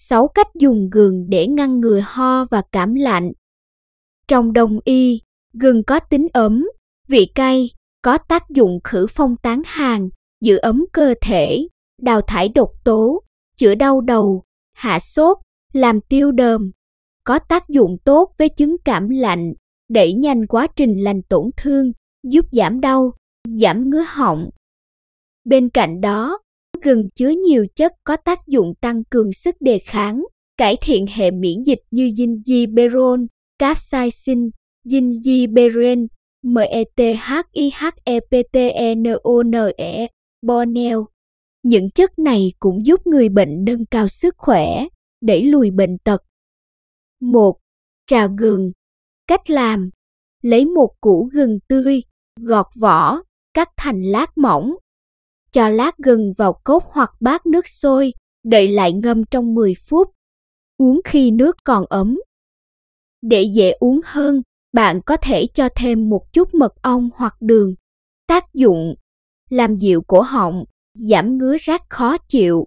6 cách dùng gừng để ngăn ngừa ho và cảm lạnh. Trong đông y, gừng có tính ấm, vị cay, có tác dụng khử phong tán hàn, giữ ấm cơ thể, đào thải độc tố, chữa đau đầu, hạ sốt, làm tiêu đờm, có tác dụng tốt với chứng cảm lạnh, đẩy nhanh quá trình lành tổn thương, giúp giảm đau, giảm ngứa họng. Bên cạnh đó, gừng chứa nhiều chất có tác dụng tăng cường sức đề kháng, cải thiện hệ miễn dịch như zingiberol, capsaicin, zingiberol, methiheptnone, e bonel. Những chất này cũng giúp người bệnh nâng cao sức khỏe, đẩy lùi bệnh tật. 1. Trà gừng Cách làm Lấy một củ gừng tươi, gọt vỏ, cắt thành lát mỏng, cho lát gừng vào cốc hoặc bát nước sôi, đậy lại ngâm trong 10 phút. Uống khi nước còn ấm. Để dễ uống hơn, bạn có thể cho thêm một chút mật ong hoặc đường. Tác dụng làm dịu cổ họng, giảm ngứa rát khó chịu,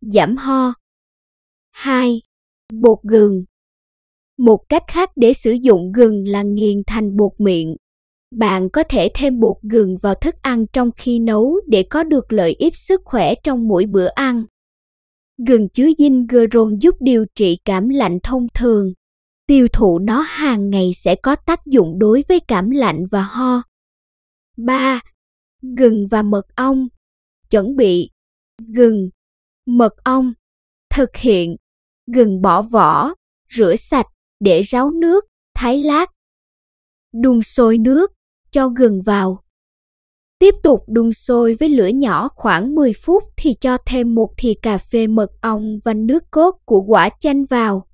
giảm ho. 2. Bột gừng Một cách khác để sử dụng gừng là nghiền thành bột miệng. Bạn có thể thêm bột gừng vào thức ăn trong khi nấu để có được lợi ích sức khỏe trong mỗi bữa ăn. Gừng chứa dinh gron giúp điều trị cảm lạnh thông thường. Tiêu thụ nó hàng ngày sẽ có tác dụng đối với cảm lạnh và ho. 3. Gừng và mật ong. Chuẩn bị: gừng, mật ong. Thực hiện: gừng bỏ vỏ, rửa sạch để ráo nước, thái lát. Đun sôi nước, cho gừng vào. Tiếp tục đun sôi với lửa nhỏ khoảng 10 phút thì cho thêm một thìa cà phê mật ong và nước cốt của quả chanh vào.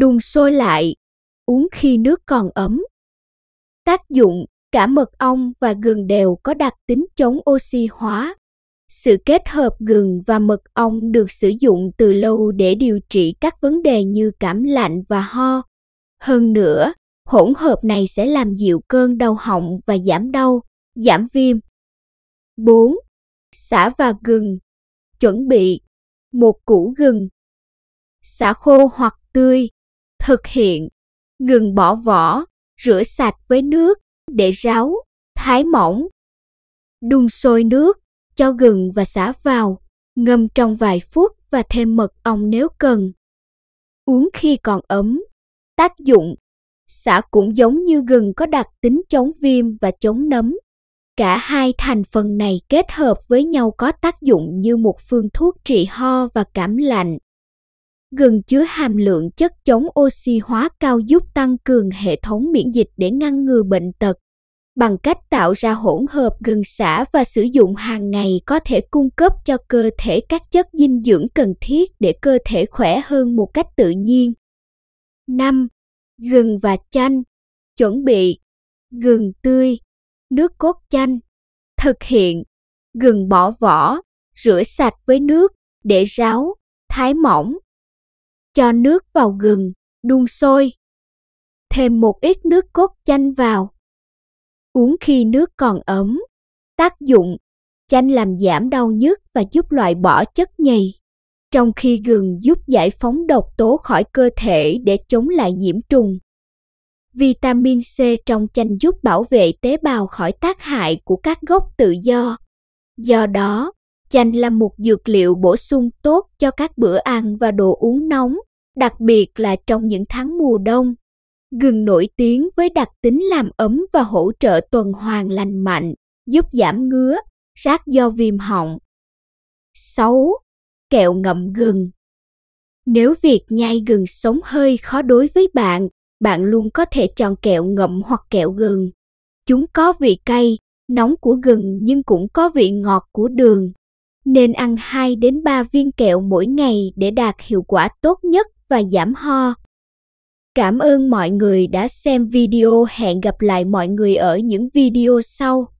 Đun sôi lại, uống khi nước còn ấm. Tác dụng, cả mật ong và gừng đều có đặc tính chống oxy hóa. Sự kết hợp gừng và mật ong được sử dụng từ lâu để điều trị các vấn đề như cảm lạnh và ho. Hơn nữa, Hỗn hợp này sẽ làm dịu cơn đau họng và giảm đau, giảm viêm. 4. Xả và gừng. Chuẩn bị một củ gừng. Xả khô hoặc tươi. Thực hiện gừng bỏ vỏ, rửa sạch với nước để ráo, thái mỏng. Đun sôi nước, cho gừng và xả vào, ngâm trong vài phút và thêm mật ong nếu cần. Uống khi còn ấm. Tác dụng Xả cũng giống như gừng có đặc tính chống viêm và chống nấm. Cả hai thành phần này kết hợp với nhau có tác dụng như một phương thuốc trị ho và cảm lạnh. Gừng chứa hàm lượng chất chống oxy hóa cao giúp tăng cường hệ thống miễn dịch để ngăn ngừa bệnh tật. Bằng cách tạo ra hỗn hợp gừng xả và sử dụng hàng ngày có thể cung cấp cho cơ thể các chất dinh dưỡng cần thiết để cơ thể khỏe hơn một cách tự nhiên. 5 gừng và chanh, chuẩn bị, gừng tươi, nước cốt chanh, thực hiện, gừng bỏ vỏ, rửa sạch với nước để ráo, thái mỏng. Cho nước vào gừng, đun sôi. Thêm một ít nước cốt chanh vào. Uống khi nước còn ấm. Tác dụng, chanh làm giảm đau nhức và giúp loại bỏ chất nhầy trong khi gừng giúp giải phóng độc tố khỏi cơ thể để chống lại nhiễm trùng. Vitamin C trong chanh giúp bảo vệ tế bào khỏi tác hại của các gốc tự do. Do đó, chanh là một dược liệu bổ sung tốt cho các bữa ăn và đồ uống nóng, đặc biệt là trong những tháng mùa đông. Gừng nổi tiếng với đặc tính làm ấm và hỗ trợ tuần hoàn lành mạnh, giúp giảm ngứa, sát do viêm họng. 6 kẹo ngậm gừng. Nếu việc nhai gừng sống hơi khó đối với bạn, bạn luôn có thể chọn kẹo ngậm hoặc kẹo gừng. Chúng có vị cay, nóng của gừng nhưng cũng có vị ngọt của đường. Nên ăn 2 đến 3 viên kẹo mỗi ngày để đạt hiệu quả tốt nhất và giảm ho. Cảm ơn mọi người đã xem video, hẹn gặp lại mọi người ở những video sau.